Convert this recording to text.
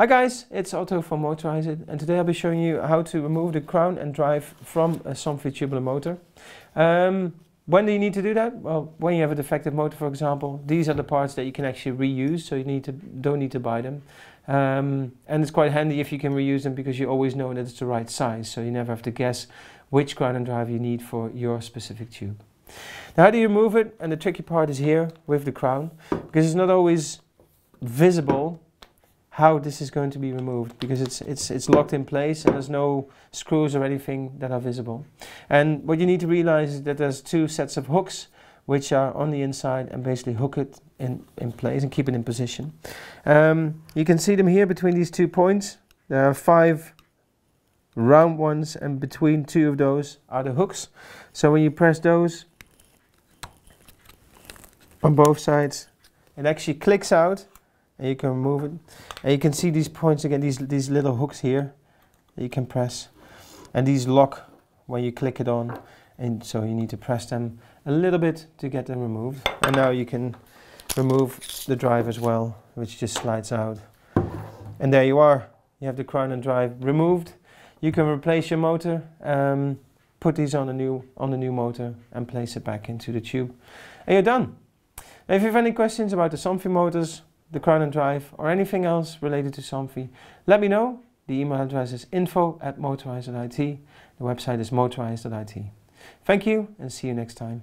Hi guys, it's Otto from Motorized and today I'll be showing you how to remove the crown and drive from a Somfy tubular motor. Um, when do you need to do that? Well, when you have a defective motor for example, these are the parts that you can actually reuse so you need to don't need to buy them. Um, and it's quite handy if you can reuse them because you always know that it's the right size so you never have to guess which crown and drive you need for your specific tube. Now how do you remove it? And the tricky part is here with the crown because it's not always visible how this is going to be removed because it's, it's, it's locked in place and there's no screws or anything that are visible. And what you need to realize is that there's two sets of hooks which are on the inside and basically hook it in, in place and keep it in position. Um, you can see them here between these two points. There are five round ones and between two of those are the hooks. So when you press those on both sides, it actually clicks out and you can move it and you can see these points again these these little hooks here that you can press and these lock when you click it on and so you need to press them a little bit to get them removed and now you can remove the drive as well which just slides out and there you are you have the crown and drive removed you can replace your motor um, put these on a new on the new motor and place it back into the tube and you're done if you have any questions about the Somfy motors the Crown & Drive, or anything else related to Somfy, let me know. The email address is info at motorized.it. The website is motorized.it. Thank you and see you next time.